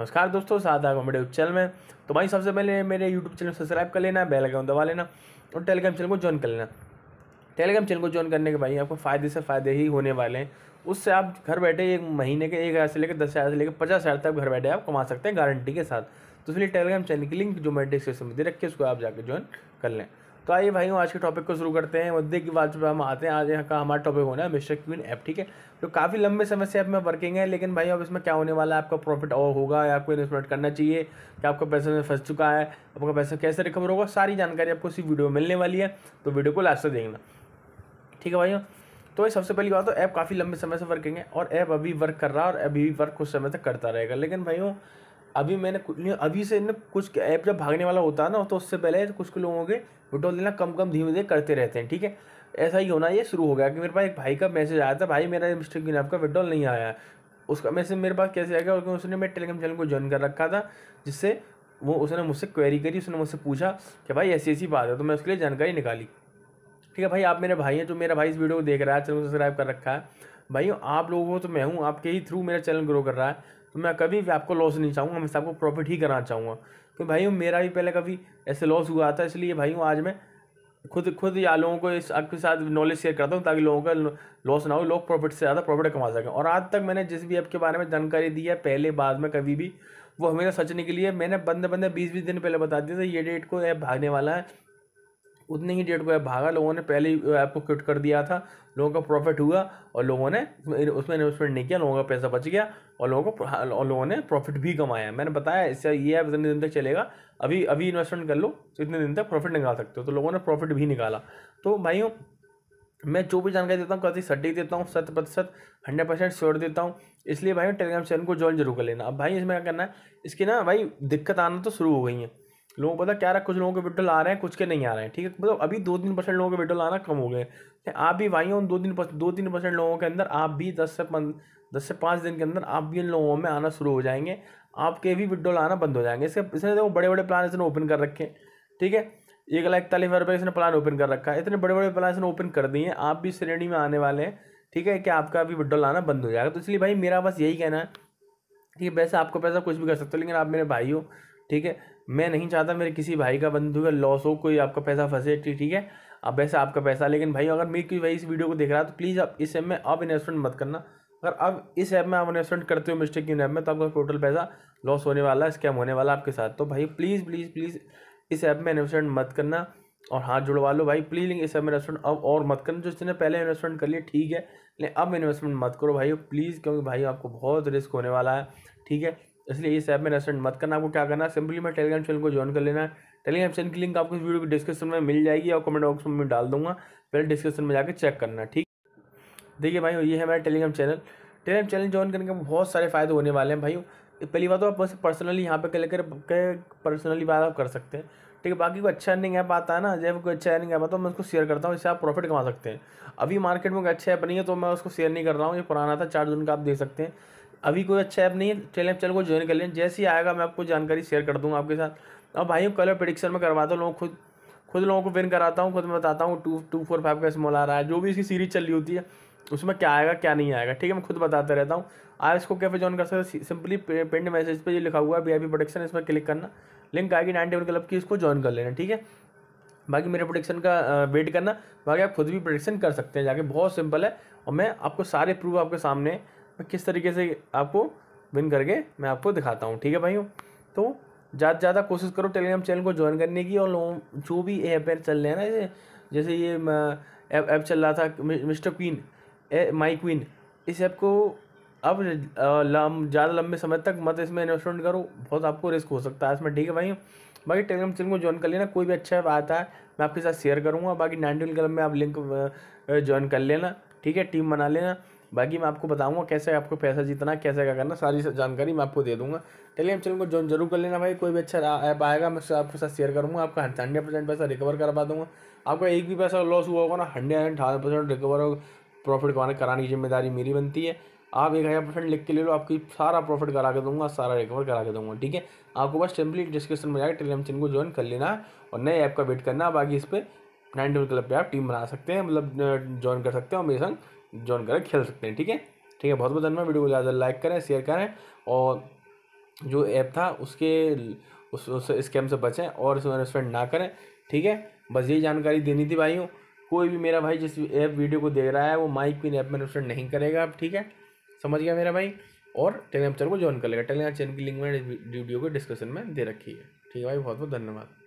नमस्कार दोस्तों साधा कॉमेडी चैनल में तो भाई सबसे पहले मेरे यूट्यूब चैनल सब्सक्राइब कर लेना बेल आइकन दबा लेना और टेलीग्राम चैनल को ज्वाइन कर लेना टेलीग्राम चैनल को ज्वाइन करने के भाई आपको फ़ायदे से फ़ायदे ही होने वाले हैं उससे आप घर बैठे एक महीने के एक हज़ार से लेकर दस हज़ार से लेकर पचास हज़ार तक घर बैठे आप कमा सकते हैं गारंटी के साथ तो इसलिए टेलीग्राम चैनल की लिंक जो मैं डिस्क्रिप्शन में दे रखी है उसको आप जाकर ज्वाइन कर लें तो आइए भाई आज के टॉपिक को शुरू करते हैं मुद्दे की बात पर हम आते हैं आज यहाँ का हमारा टॉपिक होना है मिस्टर क्वीन ऐप ठीक है तो काफ़ी लंबे समय से ऐप में वर्किंग है लेकिन भाई अब इसमें क्या होने वाला है आपका प्रॉफिट और होगा या आपको इन्वेस्टमेंट करना चाहिए क्या आपका पैसा में फंस चुका है आपका पैसा कैसे रिकवर होगा सारी जानकारी आपको इसी वीडियो में मिलने वाली है तो वीडियो को लास्ट से देखना ठीक है भाइयों तो सबसे पहली बात तो ऐप काफ़ी लंबे समय से वर्किंग है और ऐप अभी वर्क कर रहा है और अभी भी वर्क कुछ समय तक करता रहेगा लेकिन भाइयों अभी मैंने कुछ अभी से ना कुछ ऐप जब भागने वाला होता है ना तो उससे पहले कुछ कुछ लोगों के विड्रॉल लेना कम कम धीमे धीरे करते रहते हैं ठीक है ऐसा ही होना ये शुरू हो गया कि मेरे पास एक भाई का मैसेज आया था भाई मेरा मिस्टेक बिना आपका विड्रॉल नहीं आया उसका मैसेज मेरे पास कैसे आ गया क्योंकि उसने मेरे टेलीग्राम चैनल को ज्वाइन कर रखा था जिससे वो उसने मुझसे क्वेरी करी उसने मुझसे पूछा कि भाई ऐसी ऐसी बात है तो मैं उसके लिए जानकारी निकाली ठीक है भाई आप मेरे भाई हैं जो मेरा भाई इस वीडियो को देख रहा है चैनल को सब्सक्राइब कर रखा है भाई आप लोगों को तो मैं हूँ आपके ही थ्रू मेरा चैनल ग्रो कर रहा है तो मैं कभी भी आपको लॉस नहीं चाहूँगा हमेशा आपको प्रॉफिट ही कराना चाहूँगा क्योंकि भाई मेरा भी पहले कभी ऐसे लॉस हुआ था इसलिए भाई आज मैं खुद खुद या लोगों को इस आपके साथ नॉलेज शेयर करता हूँ ताकि लोगों का लॉस ना हो लोग प्रॉफिट से ज़्यादा प्रॉफिट कमा सकें और आज तक मैंने जिस भी ऐप के बारे में जानकारी दी है पहले बाद में कभी भी वो हमेशा सचने के लिए मैंने बंदे बंदे बीस बीस दिन पहले बता दिया था ये डेट को ऐप भागने वाला है उतनी ही डेट को ऐप भागा लोगों ने पहले ही ऐप को क्विट कर दिया था लोगों का प्रॉफिट हुआ और लोगों ने उसमें इन्वेस्टमेंट नहीं किया लोगों का पैसा बच गया और लोगों को और लोगों ने प्रॉफिट भी कमाया मैंने बताया इससे ये ऐप इतने दिन तक चलेगा अभी अभी इन्वेस्टमेंट कर लो तो इतने दिन तक प्रॉफिट निकाल सकते हो तो लोगों ने प्रॉफिट भी निकाला तो भाइयों मैं जो भी जानकारी देता हूँ कभी सटीक देता हूँ सत प्रतिशत हंड्रेड परसेंट श्योर देता हूँ इसलिए भाई टेलीग्राम चैनल को ज्वाइन जरूर कर लेना अब भाई इसमें क्या करना है इसकी ना भाई दिक्कत आना तो शुरू हो गई है लोगों को पता क्या रहा कुछ लोगों के विड्रॉल आ रहे हैं कुछ के नहीं आ रहे हैं ठीक है मतलब अभी दो तीन परसेंट लोगों के विड्रॉल आना कम हो गए आप भी भाई उन दो तीन दो तीन परसेंट लोगों के अंदर आप भी दस से दस से पाँच दिन के अंदर आप भी इन लोगों में आना शुरू हो जाएंगे आपके भी विड्रॉल आना बंद हो जाएंगे इसके इसने देखो बड़े बड़े प्लान इसने ओपन कर रखे हैं ठीक है एक लाख इकतालीस हज़ार रुपये इसने प्लान ओपन कर रखा है इतने बड़े बड़े प्लान इसने ओपन कर दिए हैं आप भी श्रेणी में आने वाले हैं ठीक है कि आपका भी विड्रॉल आना बंद हो जाएगा तो इसलिए भाई मेरा बस यही कहना है ठीक है वैसे आपको पैसा कुछ भी कर सकते हो लेकिन आप मेरे भाई हो ठीक है मैं नहीं चाहता मेरे किसी भाई का बंधु का लॉस हो कोई आपका पैसा फंसे ठीक है अब वैसे आपका पैसा लेकिन भाई अगर मेरी कोई भाई इस वीडियो को देख रहा है तो प्लीज़ आप इस ऐप में आप इन्वेस्टमेंट मत करना अगर अब इस ऐप में आप इन्वेस्टमेंट करते हो मिस्टेक इन ऐप में तो आपका टोटल पैसा लॉस होने वाला है स्कैम होने वाला आपके साथ तो भाई प्लीज़ प्लीज़ प्लीज़ इस ऐप में इन्वेस्टमेंट मत करना और हाथ जुड़वा लो भाई प्लीज इस में इन्वेस्टमेंट अब और मत करना जो इसने पहले इन्वेस्टमेंट कर लिया ठीक है लेकिन अब इन्वेस्टमेंट मत करो भाई प्लीज़ क्योंकि भाई आपको बहुत रिस्क होने वाला है ठीक है इसलिए इस ऐप में रेस्टोरेंट मत करना आपको क्या करना सिंपली मैं टेलीग्राम चैनल को ज्वाइन कर लेना है टेलीग्राम चैनल की लिंक आपको इस वीडियो की डिस्क्रिप्शन में मिल जाएगी और कमेंट बॉक्स में मैं डाल दूंगा पहले डिस्क्रिप्शन में जाकर चेक करना ठीक देखिए भाई ये है मेरा Telegram channel Telegram channel join करने के बहुत सारे फ़ायदे होने वाले हैं भाई पहली बात तो आप पर्सनली यहाँ पे लेकर पर्सनली बात आप कर सकते हैं ठीक है बाकी कोई अच्छा अर्निंग ऐप आता है ना जब कोई अच्छा अर्निंग ऐप आता है तो मैं उसको शेयर करता हूँ इससे आप प्रॉफिट कमा सकते हैं अभी मार्केट में कोई अच्छा ऐप नहीं है तो मैं उसको शेयर नहीं कर रहा हूँ ये पुराना था चार जून का आप देख सकते हैं अभी कोई अच्छा ऐप नहीं है टेलीग्राम चैनल को ज्वाइन कर लें जैसे ही आएगा मैं आपको जानकारी शेयर कर दूंगा आपके साथ और भाइयों कलर प्रडिक्शन में करवाता हूँ लोग खुद खुद लोगों को विन कराता हूँ खुद मैं बताता हूँ टू टू फोर फाइव का स्मॉल आ रहा है जो भी इसकी सीरीज चल रही होती है उसमें क्या आएगा क्या नहीं आएगा ठीक है मैं खुद बताता रहता हूँ आप इसको कैफे ज्वाइन कर सकते सिंपली पेंड मैसेज पर जो लिखा हुआ है बी आई प्रोडक्शन इसमें क्लिक करना लिंक आएगी नाइन टेबल क्लब की इसको ज्वाइन कर लेना ठीक है बाकी मेरे प्रोडक्शन का वेट करना बाकी आप खुद भी प्रोडक्शन कर सकते हैं जाके बहुत सिंपल है और मैं आपको सारे प्रूफ आपके सामने किस तरीके से आपको विन करके मैं आपको दिखाता हूँ ठीक है भाइयों तो ज़्यादा ज़्यादा कोशिश करो टेलीग्राम चैनल को ज्वाइन करने की और लोगों जो भी ऐप चल रहे हैं ना जैसे ये ऐप चल रहा था mister queen A, my queen इस ऐप को अब ज़्यादा लंबे समय तक मत इसमें इन्वेस्टमेंट करो बहुत आपको रिस्क हो सकता है इसमें ठीक है भाई बाकी टेलीग्राम चैनल को ज्वाइन कर लेना कोई भी अच्छा बात है मैं आपके साथ शेयर करूँगा बाकी नाइनटीन क्लब में आप लिंक ज्वाइन कर लेना ठीक है टीम बना लेना बाकी मैं आपको बताऊंगा कैसे आपको पैसा जीतना कैसे क्या करना सारी जानकारी मैं आपको दे दूंगा टेलीग्राम चैनल को ज्वाइन जरूर कर लेना भाई कोई भी अच्छा ऐप आएगा मैं आपके साथ शेयर करूँगा आपका हंड्रेड परसेंट पैसा रिकवर करवा दूँगा आपका एक भी पैसा लॉस हुआ होगा ना हंड्रेड एंड परसेंट रिकवर होगा प्रॉफिट कमाने कराने की जिम्मेदारी मेरी बनती है आप एक हज़ार परसेंट लिख के ले लो आपकी सारा प्रॉफिट करा के दूंगा सारा रिकवर करा के दूंगा ठीक है आपको बस सिंपली डिस्क्रिप्शन में जाकर टेलीग्राम चैनल को ज्वाइन कर लेना है और नए ऐप का वेट करना बाकी इस पर नाइन डबल क्लब पर आप टीम बना सकते हैं मतलब ज्वाइन कर सकते हैं और मेरे संग ज्वाइन करके खेल सकते हैं ठीक है ठीक है बहुत बहुत धन्यवाद वीडियो को ज़्यादा लाइक करें शेयर करें और जो ऐप था उसके उस, उस स्कैम से बचें और इसमें इन्वेस्टमेंट ना करें ठीक है बस यही जानकारी देनी थी भाइयों कोई भी मेरा भाई जिस ऐप वीडियो को देख रहा है वो माइक पिन ऐप में इन्वेस्टमेंट नहीं करेगा आप ठीक है समझ गया मेरा भाई और टेलीग्राम चैनल को ज्वाइन कर लेगा टेलीग्राम चैनल की लिंक मैंने वीडियो को डिस्क्रिप्शन में दे रखी है ठीक है भाई बहुत बहुत धन्यवाद